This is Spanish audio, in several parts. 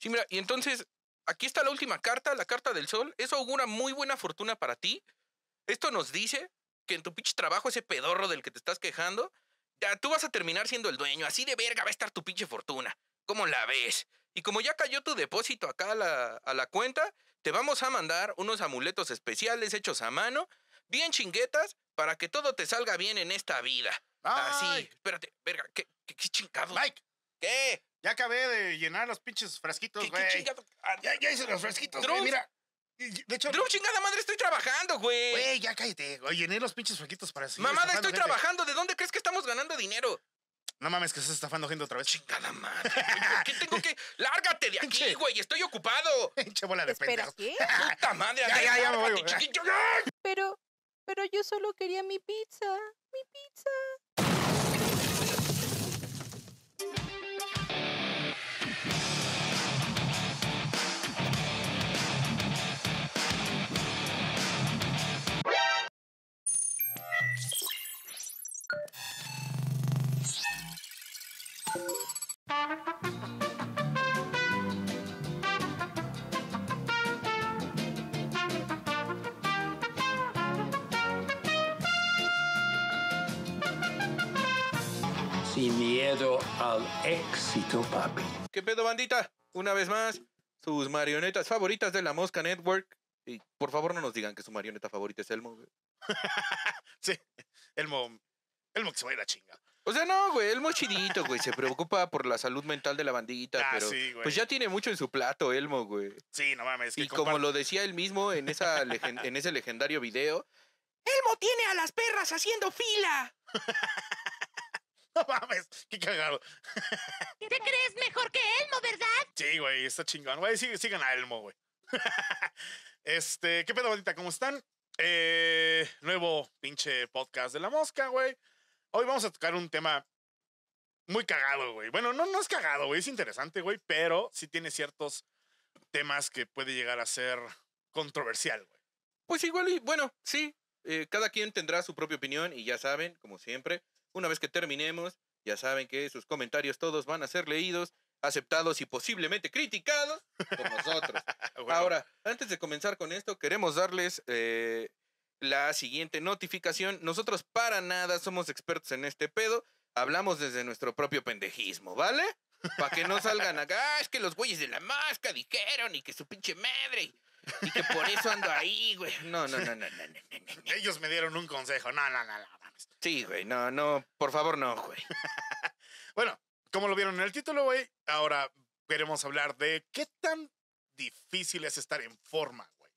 Sí, mira, y entonces, aquí está la última carta, la carta del sol. Eso augura muy buena fortuna para ti. Esto nos dice que en tu pinche trabajo, ese pedorro del que te estás quejando, ya tú vas a terminar siendo el dueño. Así de verga va a estar tu pinche fortuna. ¿Cómo la ves? Y como ya cayó tu depósito acá a la, cuenta, te vamos a mandar unos amuletos especiales hechos a mano, bien chinguetas, para que todo te salga bien en esta vida. Así, espérate, verga, qué, qué chingado? Mike. ¿Qué? Ya acabé de llenar los pinches frasquitos, güey. Ah, ya, ya hice los frasquitos, güey. Mira. De hecho. Drew, chingada madre, estoy trabajando, güey. Güey, ya cállate. Oye llené los pinches frasquitos para seguir. Mamada, estoy trabajando. ¿De dónde crees que estamos ganando dinero? No mames, que estás estafando gente otra vez. Chingada madre. ¿Por qué tengo que.? ¡Lárgate de aquí, güey! ¡Estoy ocupado! Pinche bola de ¿Pero ¿Qué? ¡Puta madre! ya, ya, ya me voy, chiquito. Pero. Pero yo solo quería mi pizza. Mi pizza. Sin miedo al éxito, papi. ¿Qué pedo, bandita? Una vez más, sus marionetas favoritas de la Mosca Network. Y por favor, no nos digan que su marioneta favorita es Elmo. sí, Elmo. Elmo que se va a ir a chinga. O sea, no, güey, es chidito, güey. Se preocupa por la salud mental de la bandita, ah, pero pues ya tiene mucho en su plato, Elmo, güey. Sí, no mames. y como lo decía él mismo en, ese legendario video, Elmo tiene a las perras haciendo fila. no mames, qué cagado. ¿Te crees mejor que Elmo, verdad? Sí, güey, está chingón. Güey, sigan a Elmo, güey. este, ¿qué pedo, bandita? ¿Cómo están? Eh, nuevo pinche podcast de la mosca, güey. Hoy vamos a tocar un tema muy cagado, güey. Bueno, no, es cagado, güey, es interesante, güey, pero sí tiene ciertos temas que puede llegar a ser controversial, güey. Pues igual y bueno, sí. Eh, cada quien tendrá su propia opinión y ya saben, como siempre, una vez que terminemos, ya saben que sus comentarios todos van a ser leídos, aceptados y posiblemente criticados por nosotros. Ahora, antes de comenzar con esto, queremos darles eh, la siguiente notificación. Nosotros para nada somos expertos en este pedo. Hablamos desde nuestro propio pendejismo, ¿vale? Para que no salgan acá, es que los güeyes de la máscara dijeron y que su pinche madre. Y que por eso ando ahí, güey. No, no, no, no, no, no, no, no. Ellos me dieron un consejo. No, no, no, no. Sí, güey, no, no, por favor, no, güey. bueno, como lo vieron en el título, güey, ahora queremos hablar de qué tan difícil es estar en forma, güey.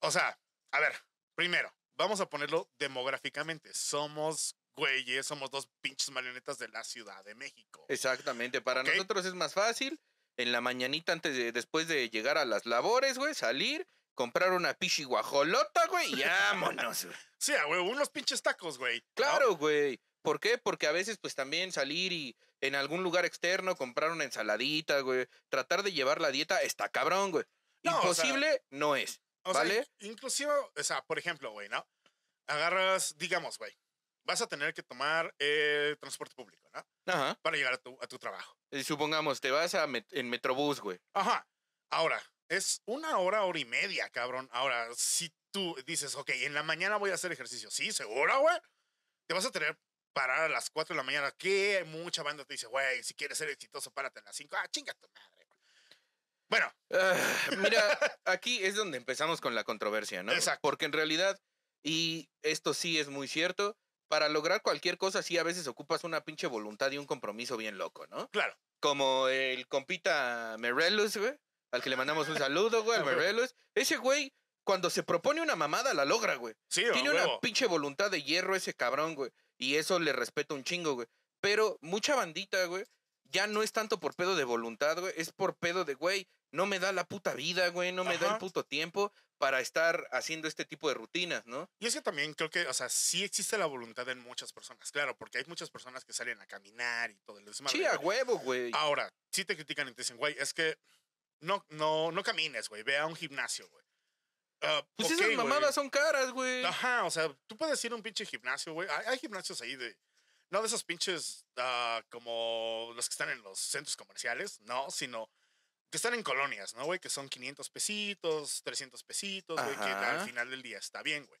O sea, a ver, Primero, vamos a ponerlo demográficamente. Somos güeyes, somos dos pinches marionetas de la Ciudad de México. Exactamente, para nosotros es más fácil en la mañanita antes de, después de llegar a las labores, güey, salir, comprar una pichi guajolota, güey, y vámonos. Güey. sí, güey, unos pinches tacos, güey. Claro, güey. ¿Por qué? Porque a veces, pues también salir y en algún lugar externo comprar una ensaladita, güey. Tratar de llevar la dieta está cabrón, güey. Imposible no es. ¿Vale? inclusive, o sea, por ejemplo, güey, ¿no? Agarras, digamos, güey, vas a tener que tomar eh, transporte público, ¿no? Ajá. Para llegar a tu, a tu trabajo. Y supongamos, te vas a en Metrobús, güey. Ajá. Ahora, es una hora, hora y media, cabrón. Ahora, si tú dices, ok, en la mañana voy a hacer ejercicio, sí, seguro, güey. Te vas a tener que parar a las 4 de la mañana, que mucha banda te dice, güey, si quieres ser exitoso, párate a las 5. Ah, chinga tu madre. Ah, mira, aquí es donde empezamos con la controversia, ¿no? Exacto. Porque en realidad, y esto sí es muy cierto, para lograr cualquier cosa sí a veces ocupas una pinche voluntad y un compromiso bien loco, ¿no? Claro. Como el compita Merelus, güey, al que le mandamos un saludo, güey, al Merelus. Ese güey, cuando se propone una mamada, la logra, güey. Sí, Tiene una pinche voluntad de hierro ese cabrón, güey. Y eso le respeto un chingo, güey. Pero mucha bandita, güey, ya no es tanto por pedo de voluntad, güey. Es por pedo de, güey, no me da la puta vida, güey, no me da el puto tiempo para estar haciendo este tipo de rutinas, ¿no? Y es que también creo que, o sea, sí existe la voluntad en muchas personas, claro, porque hay muchas personas que salen a caminar y todo el desmadre. Sí, a huevo, güey. Ahora, sí te critican y te dicen, güey, es que no, no, no camines, güey, ve a un gimnasio, güey. Ah, pues esas mamadas son caras, güey. Ajá, o sea, tú puedes ir a un pinche gimnasio, güey. Hay, gimnasios ahí de, no de esos pinches ah, como los que están en los centros comerciales, no, sino que están en colonias, ¿no, güey? Que son 500 pesitos, 300 pesitos, güey, que al final del día está bien, güey.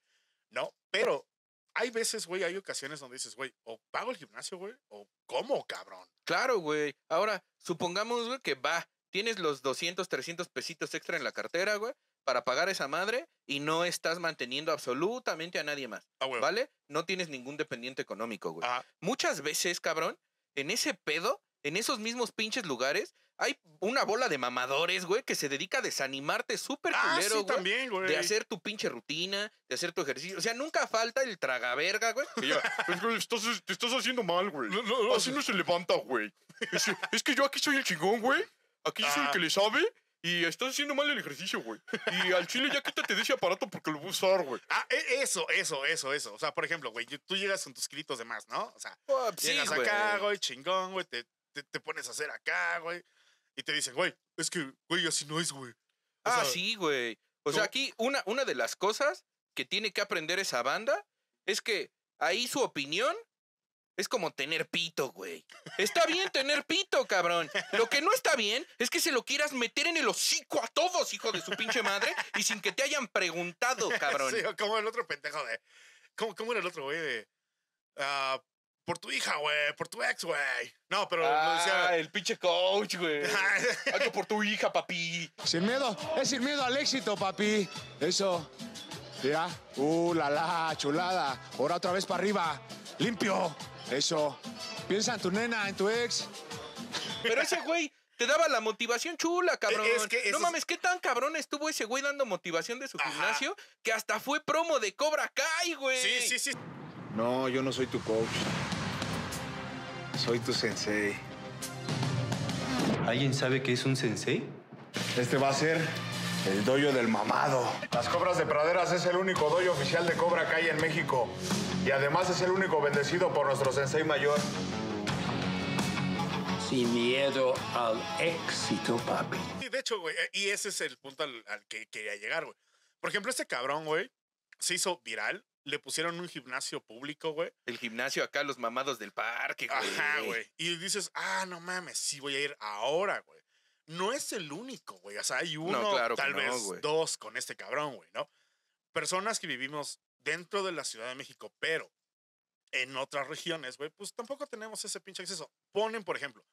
No, pero hay veces, güey, hay ocasiones donde dices, güey, o pago el gimnasio, güey, o ¿cómo, cabrón. Claro, güey. Ahora, supongamos, güey, que va, tienes los 200, 300 pesitos extra en la cartera, güey, para pagar esa madre y no estás manteniendo absolutamente a nadie más. ¿Vale? No tienes ningún dependiente económico, güey. Muchas veces, cabrón, en ese pedo, en esos mismos pinches lugares, hay una bola de mamadores, güey, que se dedica a desanimarte súper ah, también, De hacer tu pinche rutina, de hacer tu ejercicio. O sea, nunca falta el tragaverga, güey. te estás haciendo mal, güey. Así no se levanta, güey. Es, que yo aquí soy el chingón, güey. Aquí soy el ah. que le sabe. Y estás haciendo mal el ejercicio, güey. Y al chile ya quítate de ese aparato porque lo voy a usar, güey. Ah, e, eso, eso, eso, eso. O sea, por ejemplo, güey, tú llegas con tus kilitos de más, ¿no? O sea, llegas acá, güey, chingón, güey, te pones a hacer acá, güey. Y te dicen, güey, es que, güey, así no es, güey. ah, sí, güey. O sea, aquí una, una de las cosas que tiene que aprender esa banda es que ahí su opinión es como tener pito, güey. Está bien tener pito, cabrón. Lo que no está bien es que se lo quieras meter en el hocico a todos, hijo de su pinche madre, y sin que te hayan preguntado, cabrón. Sí, como el otro pendejo de. ¿Cómo, era el otro, güey? De. Ah, por tu hija, güey, por tu ex, güey. No, pero lo decía. Ah, el pinche coach, güey. Algo por tu hija, papi. Sin miedo, es sin miedo al éxito, papi. Eso. ¿Ya? Uh, la la, chulada. Ahora otra vez para arriba. Limpio. Eso. Piensa en tu nena, en tu ex. Pero ese güey te daba la motivación chula, cabrón. no mames, qué tan cabrón estuvo ese güey dando motivación de su gimnasio que hasta fue promo de Cobra Kai, güey. Sí, sí, sí. No, yo no soy tu coach. Soy tu sensei. ¿Alguien sabe qué es un sensei? Este va a ser el doyo del mamado. Las Cobras de Praderas es el único doyo oficial de Cobra que hay en México. Y además es el único bendecido por nuestro sensei mayor. Sin miedo al éxito, papi. Sí, de hecho, güey, y ese es el punto al, al que quería llegar, güey. Por ejemplo, este cabrón, güey, se hizo viral le pusieron un gimnasio público, güey. El gimnasio acá, los mamados del parque, güey. Ajá, güey. Y dices, ah, no mames, sí voy a ir ahora, güey. No es el único, güey. O sea, hay uno, tal vez dos con este cabrón, güey, ¿no? Personas que vivimos dentro de la Ciudad de México, pero en otras regiones, güey, pues tampoco tenemos ese pinche acceso. Ponen, por ejemplo,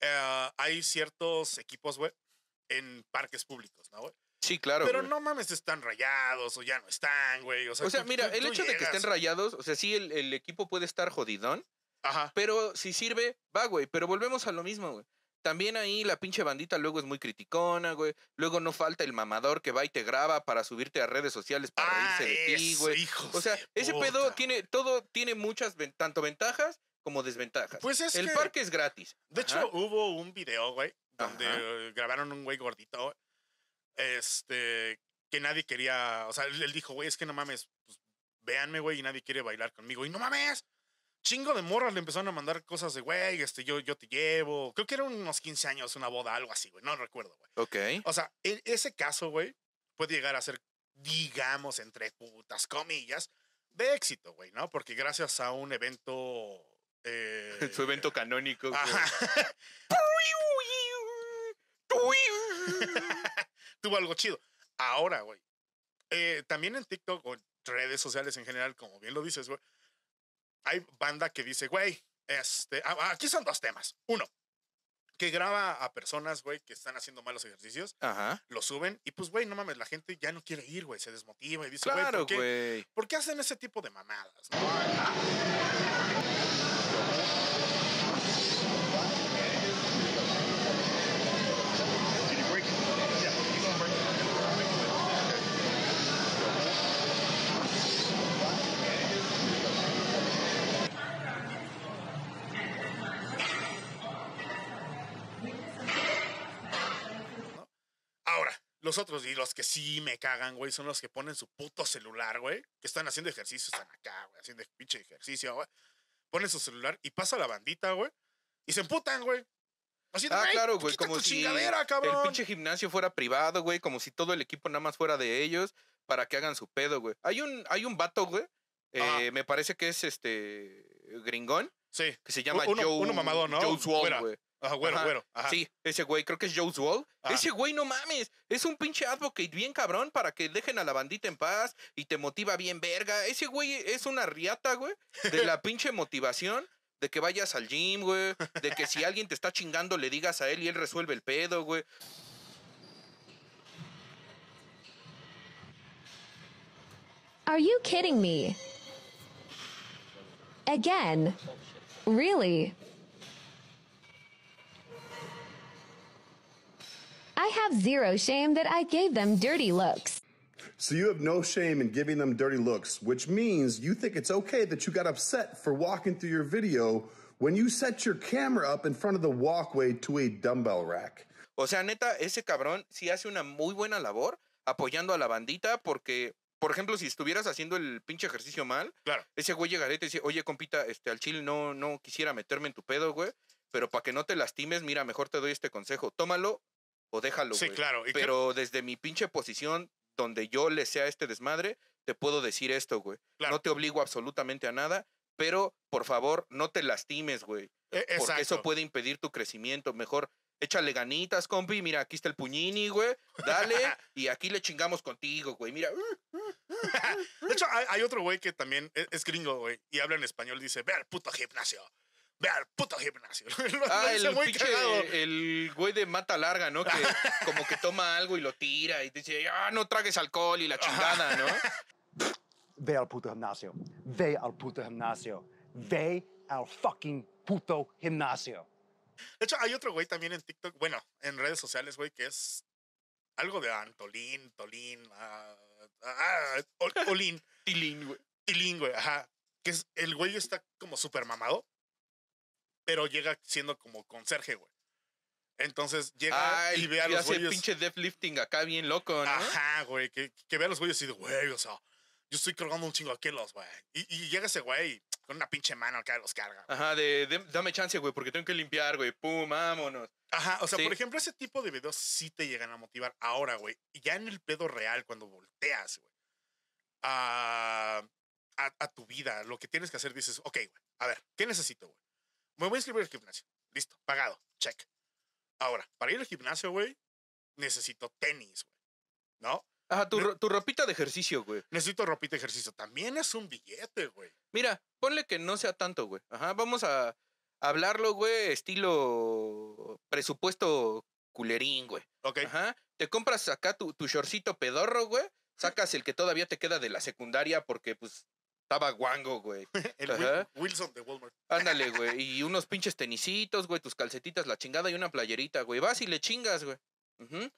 eh, hay ciertos equipos, güey, en parques públicos, ¿no, güey? Sí, claro. Pero no mames, están rayados o ya no están, güey. O sea, mira, el hecho de que estén rayados, o sea, sí, el, equipo puede estar jodidón. Ajá. Pero si sirve, va, güey. Pero volvemos a lo mismo, güey. También ahí la pinche bandita luego es muy criticona, güey. Luego no falta el mamador que va y te graba para subirte a redes sociales para reírse de ah, ti, güey. O sea, ese pedo tiene todo, tiene muchas, tanto ventajas como desventajas. Pues es El parque es gratis. De hecho, hubo un video, güey, donde grabaron un güey gordito este, que nadie quería, o sea, él, dijo, güey, es que no mames, pues, véanme, güey, y nadie quiere bailar conmigo. Y no mames, chingo de morras le empezaron a mandar cosas de, güey, este, yo, yo te llevo. Creo que eran unos 15 años, una boda, algo así, güey. No recuerdo, güey. Ok. O sea, e, ese caso, güey, puede llegar a ser, digamos, entre putas comillas, de éxito, güey, ¿no? Porque gracias a un evento... Eh... Su evento canónico. Ajá. tuvo algo chido. Ahora, güey, eh, también en TikTok o en redes sociales en general, como bien lo dices, güey, hay banda que dice, güey, este, aquí son dos temas. Uno, que graba a personas, güey, que están haciendo malos ejercicios, Ajá. lo suben y pues, güey, no mames, la gente ya no quiere ir, güey, se desmotiva y dice, güey, claro, ¿por, ¿por, qué hacen ese tipo de mamadas? No? Ah. Los otros, y los que sí me cagan, güey, son los que ponen su puto celular, güey, que están haciendo ejercicio, están acá, güey, haciendo pinche ejercicio, güey. Ponen su celular y pasa la bandita, güey, y se emputan, güey. Así ah, claro, güey, pues, como si el pinche gimnasio fuera privado, güey, como si todo el equipo nada más fuera de ellos para que hagan su pedo, güey. Hay un, hay un vato, güey, eh, me parece que es este gringón. Sí. Que se llama uno, Joe. Uno mamado, ¿no? Joe güey. Ajá, bueno, bueno. Sí, ese güey, creo que es Joe Wall. Ese güey, no mames, es un pinche advocate bien cabrón para que dejen a la bandita en paz y te motiva bien verga. Ese güey es una riata, güey, de la pinche motivación. De que vayas al gym, güey. De que si alguien te está chingando, le digas a él y él resuelve el pedo, güey. Are you kidding me? Again. Really? I have zero shame that I gave them dirty looks. So you have no shame in giving them dirty looks, which means you think it's okay that you got upset for walking through your video when you set your camera up in front of the walkway to a dumbbell rack. O sea, neta, ese cabrón sí hace una muy buena labor apoyando a la bandita porque por ejemplo, si estuvieras haciendo el pinche ejercicio mal, ese güey llegaría y te dice, oye, compita, este, al chile no, no quisiera meterme en tu pedo, güey, pero para que no te lastimes, mira, mejor te doy este consejo. Tómalo, o déjalo. Sí, claro. Pero desde mi pinche posición, donde yo le sea este desmadre, te puedo decir esto, güey. No te obligo absolutamente a nada, pero por favor, no te lastimes, güey. E, porque eso puede impedir tu crecimiento. Mejor échale ganitas, compi. Mira, aquí está el puñini, güey. Dale. y aquí le chingamos contigo, güey. Mira. de hecho, hay, otro güey que también es, es gringo, güey, y habla en español. Dice: Ve al puto gimnasio ve al puto gimnasio. ah, el, güey de mata larga, ¿no? Que como que toma algo y lo tira y dice, ah, no tragues alcohol y la chingada, ¿no? ve al puto gimnasio. Ve al puto gimnasio. Ve al fucking puto gimnasio. De hecho, hay otro güey también en TikTok, bueno, en redes sociales, güey, que es algo de Antolín, Tolín, ah, ah, ah, Olín. Tilín, güey. güey, ajá. Que es, el güey está como súper mamado pero llega siendo como conserje, güey. Entonces llega y ve a los güeyes. pinche deathlifting acá bien loco, ¿no? Ajá, güey. Que, que ve a los güeyes y dice, güey, o sea, yo estoy cargando un chingo de kilos, güey. Y, llega ese güey con una pinche mano acá los carga. Ajá, de, dame chance, güey, porque tengo que limpiar, güey. Pum, vámonos. Ajá, o sea, por ejemplo, ese tipo de videos sí te llegan a motivar ahora, güey. Y ya en el pedo real, cuando volteas, güey, a, a tu vida, lo que tienes que hacer, dices, ok, güey, a ver, ¿qué necesito, güey? me voy a inscribir al gimnasio. Listo, pagado, check. Ahora, para ir al gimnasio, güey, necesito tenis, güey. ¿No? Ajá, tu, ropita de ejercicio, güey. Necesito ropita de ejercicio. También es un billete, güey. Mira, ponle que no sea tanto, güey. Ajá, vamos a hablarlo, güey, estilo presupuesto culerín, güey. Ok. Ajá. Te compras acá tu shortcito pedorro, güey. Sacas el que todavía te queda de la secundaria porque, pues, estaba guango, güey. El Wilson de Walmart. Ándale, güey. Y unos pinches tenisitos, güey, tus calcetitas, la chingada y una playerita, güey. Vas y le chingas, güey.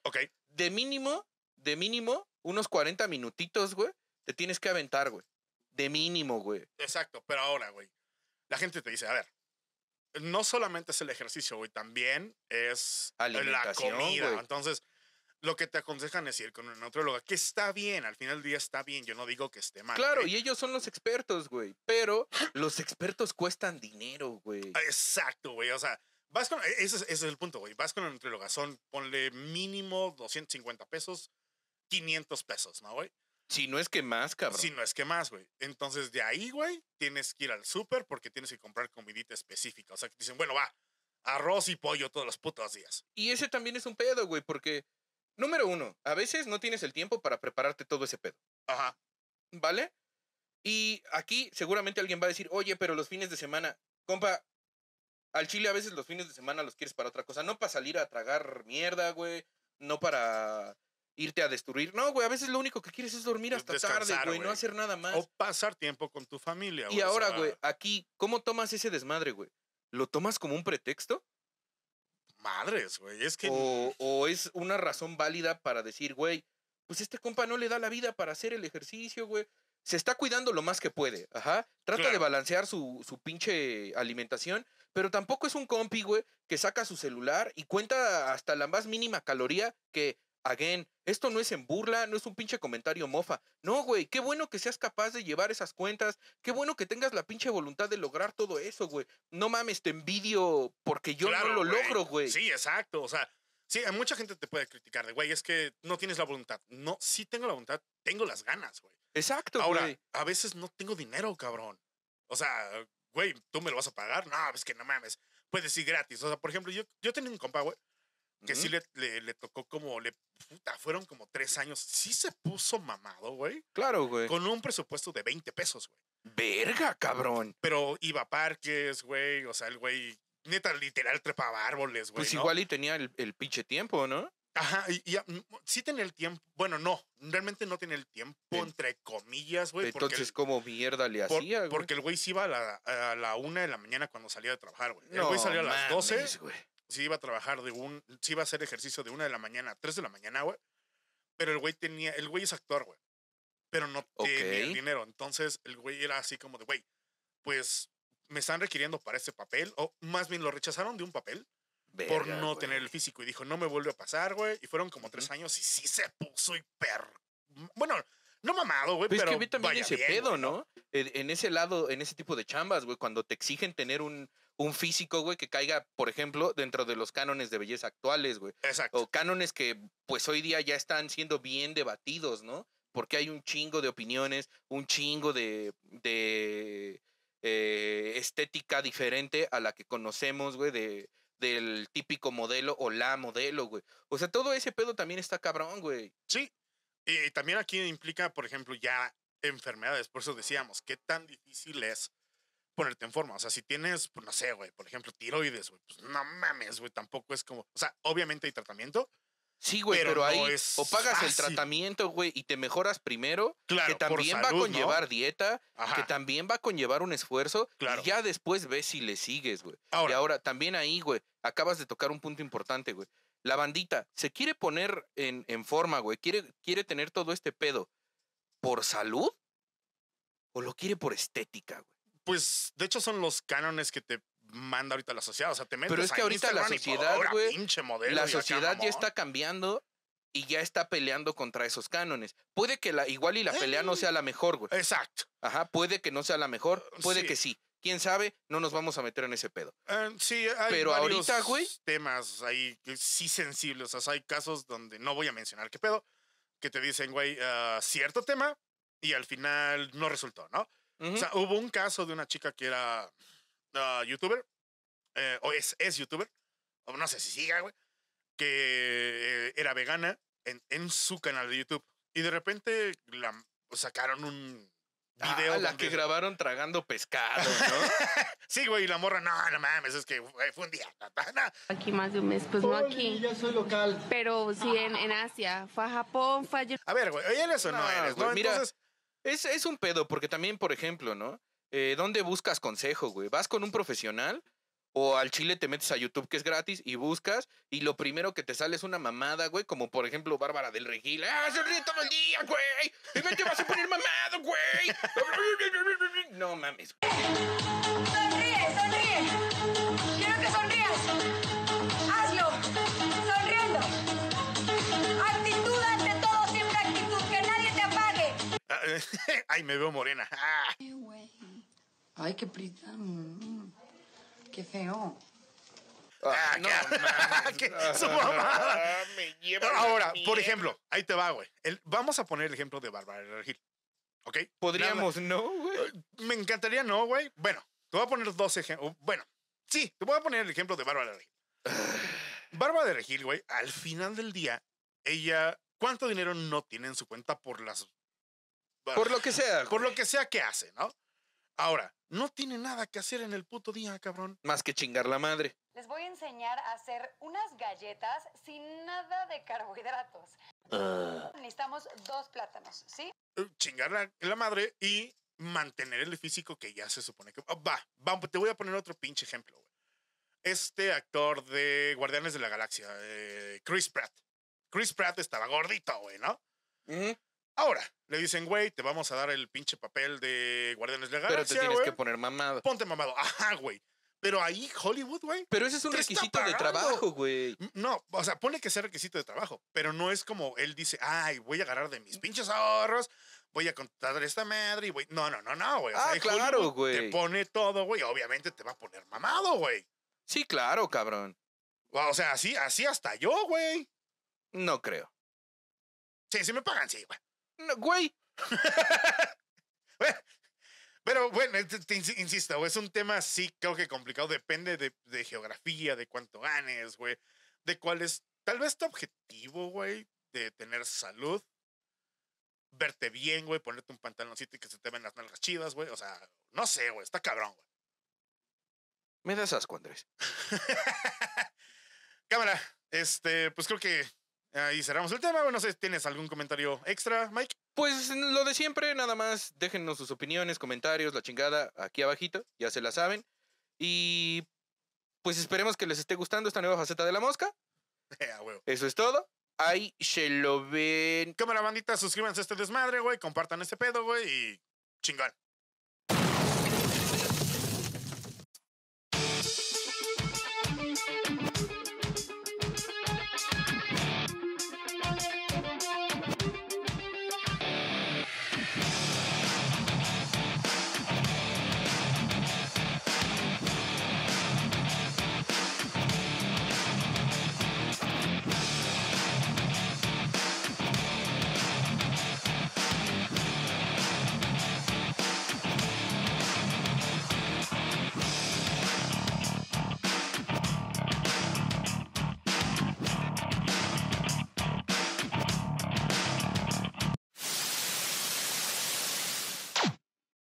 Ok. De mínimo, de mínimo, unos 40 minutitos, güey. Te tienes que aventar, güey. De mínimo, güey. Exacto, pero ahora, güey. La gente te dice, a ver, no solamente es el ejercicio, güey, también es la comida. Entonces, lo que te aconsejan es ir con un nutrólogo, que está bien, al final del día está bien, yo no digo que esté mal. Claro, ¿eh? y ellos son los expertos, güey, pero los expertos cuestan dinero, güey. Exacto, güey, o sea, vas con, e-, ese es, el punto, güey, vas con una nutrólogo, son, ponle mínimo 250 pesos, 500 pesos, ¿no, güey? Si no es que más, cabrón. Si no es que más, güey. Entonces, de ahí, güey, tienes que ir al súper porque tienes que comprar comidita específica. O sea, que dicen, bueno, va, arroz y pollo todos los putos días. Y ese también es un pedo, güey, porque Número uno, a veces no tienes el tiempo para prepararte todo ese pedo. Ajá. ¿Vale? Y aquí seguramente alguien va a decir, oye, pero los fines de semana, compa, al chile a veces los fines de semana los quieres para otra cosa, no para salir a tragar mierda, güey, no para irte a destruir. No, güey, a veces lo único que quieres es dormir hasta tarde, güey, no hacer nada más. O pasar tiempo con tu familia. Y ahora, güey, aquí, ¿cómo tomas ese desmadre, güey? ¿Lo tomas como un pretexto? madres, güey, es que... O, es una razón válida para decir, güey, pues este compa no le da la vida para hacer el ejercicio, güey se está cuidando lo más que puede, ajá. Trata de balancear su, su, pinche alimentación, pero tampoco es un compi, güey, que saca su celular y cuenta hasta la más mínima caloría que Again, esto no es en burla, no es un pinche comentario mofa. No, güey, qué bueno que seas capaz de llevar esas cuentas, qué bueno que tengas la pinche voluntad de lograr todo eso, güey. No mames, te envidio porque yo no lo logro, güey. Sí, exacto, o sea, sí, mucha gente te puede criticar de, güey, es que no tienes la voluntad. No, sí tengo la voluntad, tengo las ganas, güey. Exacto, Ahora, a veces no tengo dinero, cabrón. O sea, güey, ¿tú me lo vas a pagar? No, es que no mames. Puedes ir gratis. O sea, por ejemplo, yo, yo tenía un compa, güey, que sí le, tocó como, le, puta, fueron como tres años. Sí se puso mamado, güey. Claro, güey. Con un presupuesto de 20 pesos, güey. Verga, cabrón. Pero iba a parques, güey. O sea, el güey, neta, literal, trepaba árboles, güey. Pues igual y tenía el, pinche tiempo, ¿no? Ajá, y, mm, sí tenía el tiempo. Bueno, no, realmente no tenía el tiempo, entre comillas, güey. Entonces, ¿cómo mierda le hacía, güey? Porque el güey se iba a la, a la, una de la mañana cuando salía de trabajar, güey. El güey salía a las doce si iba a trabajar de un, si iba a hacer ejercicio de una de la mañana a tres de la mañana, güey. Pero el güey tenía, el güey es actor, güey. Pero no tenía el dinero. Entonces el güey era así como de, güey, pues me están requiriendo para este papel, o más bien lo rechazaron de un papel por no tener el físico. Y dijo, no me vuelve a pasar, güey. Y fueron como tres años y sí se puso hiper. Bueno, no mamado, güey, pero. Pues es que vi también ese pedo, ¿no? En ese lado, en ese tipo de chambas, güey, cuando te exigen tener un, un físico, güey, que caiga, por ejemplo, dentro de los cánones de belleza actuales, güey. Exacto. O cánones que, pues hoy día ya están siendo bien debatidos, ¿no? Porque hay un chingo de opiniones, un chingo de, de eh, estética diferente a la que conocemos, güey, de, del típico modelo o la modelo, güey. O sea, todo ese pedo también está cabrón, güey. Sí. Y, y también aquí implica, por ejemplo, ya enfermedades. Por eso decíamos, qué tan difícil es ponerte en forma. O sea, si tienes, pues no sé, güey, por ejemplo, tiroides, güey, pues no mames, güey, tampoco es como. O sea, obviamente hay tratamiento. Sí, güey, pero, ahí o pagas el tratamiento, güey, y te mejoras primero, que también va a conllevar dieta, que también va a conllevar un esfuerzo, y ya después ves si le sigues, güey. Y ahora, también ahí, güey, acabas de tocar un punto importante, güey. La bandita se quiere poner en, en forma, güey, quiere, quiere tener todo este pedo por salud o lo quiere por estética, güey. Pues de hecho son los cánones que te manda ahorita la sociedad. O sea, te metes Pero es que ahorita la sociedad, güey. La sociedad ya está cambiando y ya está peleando contra esos cánones. Puede que la, igual y la pelea no sea la mejor, güey. Exacto. Ajá, puede que no sea la mejor, uh, puede que sí. Quién sabe, no nos vamos a meter en ese pedo. Eh, sí, hay Pero ahorita, güey. temas ahí sí sensibles. O sea, hay casos donde no voy a mencionar qué pedo, que te dicen, güey, ah, cierto tema y al final no resultó, ¿no? O sea, hubo un caso de una chica que era ah, youtuber, eh, o es, es youtuber, o no sé si siga, güey, que era vegana en, su canal de YouTube. Y de repente la, sacaron un video. Ah, la que grabaron tragando pescado, ¿no? sí, güey, y la morra, no, no mames, es que fue un día. aquí más de un mes, pues no aquí. Yo soy local. Pero sí, en, en, Asia. Fue a Japón, fue a... A ver, güey, ¿eres o no, no eres? ¿no? Mira, es, un pedo, porque también, por ejemplo, ¿no? Eh, ¿Dónde buscas consejo, güey? ¿Vas con un profesional? O al chile te metes a YouTube, que es gratis, y buscas, y lo primero que te sale es una mamada, güey, como por ejemplo Bárbara del Regil. ¡Ah, se ríe todo el día, güey! ¡Y te vas a poner mamado, güey! ¡No mames! Ay, me veo morena. Ah. Ay, qué prita. Mm, qué feo. Ah, no, Ahora, por ejemplo, ahí te va, güey. vamos a poner el ejemplo de Bárbara de Regil. ¿Ok? Podríamos, ¿no, güey? Eh, me encantaría, no, güey. Bueno, te voy a poner dos ejemplos. Bueno, sí, te voy a poner el ejemplo de Bárbara de Regil. Ah. Bárbara de Regil, güey, al final del día, ella, ¿cuánto dinero no tiene en su cuenta por las por lo que sea. Por lo que sea que hace, ¿no? Ahora, no tiene nada que hacer en el puto día, cabrón. Más que chingar la madre. Les voy a enseñar a hacer unas galletas sin nada de carbohidratos. Ah. Necesitamos dos plátanos, ¿sí? Eh, chingar la, madre y mantener el físico que ya se supone que... Oh, va, te voy a poner otro pinche ejemplo, güey. Este actor de Guardianes de la Galaxia, eh, Chris Pratt. Chris Pratt estaba gordito, güey, ¿no? Ahora, le dicen, güey, te vamos a dar el pinche papel de Guardianes de Pero te tienes que poner mamado. Ponte mamado. Ajá, güey. Pero ahí Hollywood, güey. Pero ese es un requisito de trabajo, güey. No, o sea, pone que sea requisito de trabajo, pero no es como él dice, ay, voy a agarrar de mis pinches ahorros, voy a contratar esta madre y güey. No, no, no, no, güey. Ah, claro, güey. Te pone todo, güey. Obviamente te va a poner mamado, güey. Sí, claro, cabrón. O sea, así, así hasta yo, güey. No creo. Sí, si me pagan, sí, güey güey. Pero bueno, eh, te, insisto, es un tema sí creo que complicado. Depende de, geografía, de cuánto ganes, güey. De cuál es, tal vez tu objetivo, güey, de tener salud. Verte bien, güey, ponerte un pantaloncito y que se te ven las nalgas chidas, güey. O sea, no sé, güey, está cabrón, güey. Me das asco, Cámara, este, pues creo que Ahí cerramos el tema. Bueno, no sé, ¿tienes algún comentario extra, Mike? Pues lo de siempre, nada más. Déjenos sus opiniones, comentarios, la chingada, aquí abajito, ya se la saben. Y pues esperemos que les esté gustando esta nueva faceta de la mosca. Eso es todo. Ahí se lo ven. Cámara bandita, suscríbanse a este desmadre, güey. Compartan este pedo, güey. Y chingón.